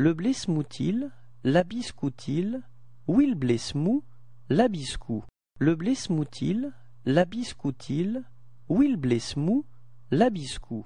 le blesmoutil, l'abiscoutil, will blesmou, l'abiscou. Le blesmoutil, l'abiscoutil, will blesmou, l'abiscou.